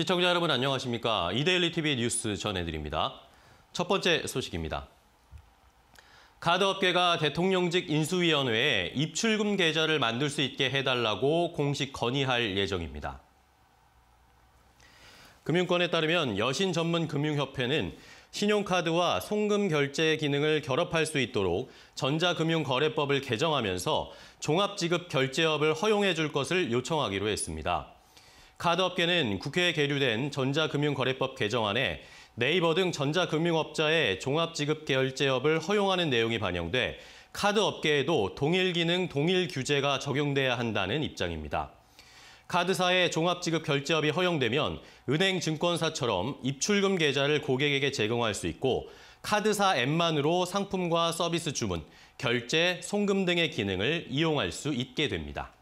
시청자 여러분 안녕하십니까? 이데일리 TV 뉴스 전해드립니다. 첫 번째 소식입니다. 카드업계가 대통령직 인수위원회에 입출금 계좌를 만들 수 있게 해달라고 공식 건의할 예정입니다. 금융권에 따르면 여신 전문 금융협회는 신용카드와 송금 결제 기능을 결합할 수 있도록 전자금융거래법을 개정하면서 종합지급 결제업을 허용해 줄 것을 요청하기로 했습니다. 카드업계는 국회에 계류된 전자금융거래법 개정안에 네이버 등 전자금융업자의 종합지급결제업을 허용하는 내용이 반영돼 카드업계에도 동일 기능, 동일 규제가 적용돼야 한다는 입장입니다. 카드사의 종합지급결제업이 허용되면 은행 증권사처럼 입출금 계좌를 고객에게 제공할 수 있고 카드사 앱만으로 상품과 서비스 주문, 결제, 송금 등의 기능을 이용할 수 있게 됩니다.